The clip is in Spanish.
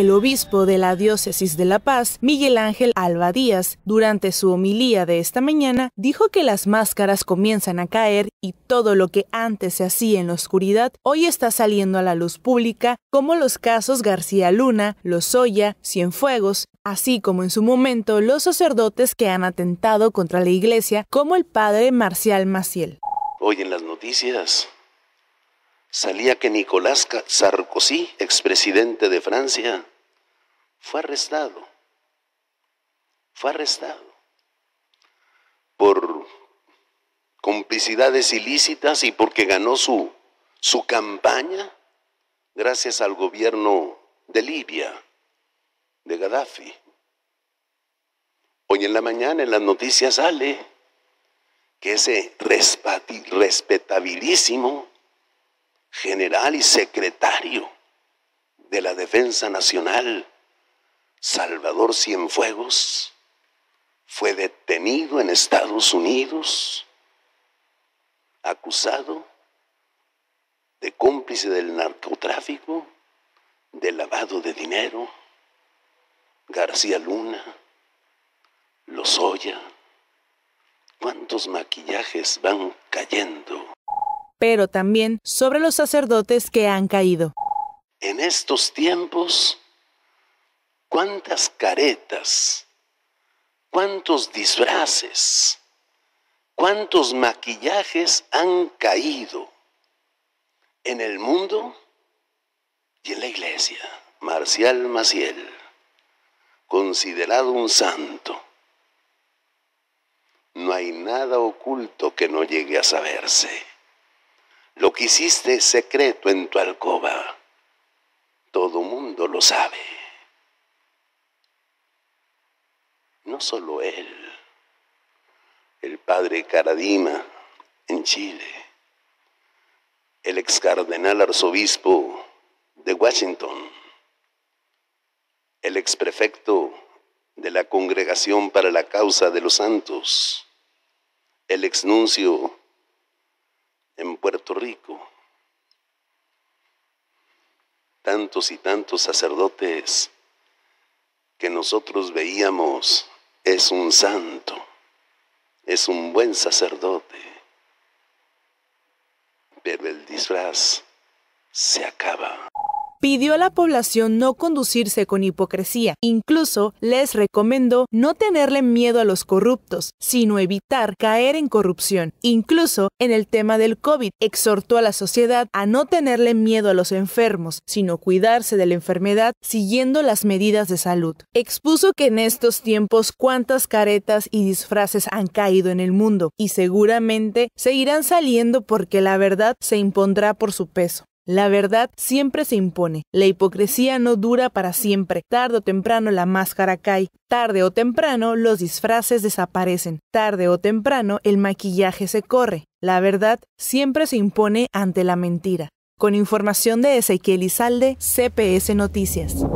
el obispo de la diócesis de La Paz, Miguel Ángel Alba Díaz, durante su homilía de esta mañana, dijo que las máscaras comienzan a caer y todo lo que antes se hacía en la oscuridad hoy está saliendo a la luz pública, como los casos García Luna, Lozoya, Cienfuegos, así como en su momento los sacerdotes que han atentado contra la iglesia, como el padre Marcial Maciel. Hoy en las noticias salía que Nicolás Sarkozy, expresidente de Francia, fue arrestado. Fue arrestado por complicidades ilícitas y porque ganó su, campaña gracias al gobierno de Libia, de Gaddafi. Hoy en la mañana en las noticias sale que ese respetabilísimo general y secretario de la Defensa Nacional, Salvador Cienfuegos, fue detenido en Estados Unidos, acusado de cómplice del narcotráfico, de lavado de dinero, García Luna, Lozoya. ¿Cuántos maquillajes van cayendo pero también sobre los sacerdotes que han caído. En estos tiempos, cuántas caretas, cuántos disfraces, cuántos maquillajes han caído en el mundo y en la iglesia. Marcial Maciel, considerado un santo. No hay nada oculto que no llegue a saberse. Lo que hiciste secreto en tu alcoba, todo mundo lo sabe. No solo él, el padre Caradima en Chile, el ex cardenal arzobispo de Washington, el ex prefecto de la Congregación para la Causa de los Santos, el ex nuncio Puerto Rico, tantos y tantos sacerdotes que nosotros veíamos, es un santo, es un buen sacerdote, pero el disfraz se acaba pidió a la población no conducirse con hipocresía. Incluso les recomendó no tenerle miedo a los corruptos, sino evitar caer en corrupción. Incluso en el tema del COVID, exhortó a la sociedad a no tenerle miedo a los enfermos, sino cuidarse de la enfermedad siguiendo las medidas de salud. Expuso que en estos tiempos cuántas caretas y disfraces han caído en el mundo y seguramente seguirán saliendo porque la verdad se impondrá por su peso. La verdad siempre se impone. La hipocresía no dura para siempre. Tarde o temprano la máscara cae. Tarde o temprano los disfraces desaparecen. Tarde o temprano el maquillaje se corre. La verdad siempre se impone ante la mentira. Con información de Ezequiel Izalde, CPS Noticias.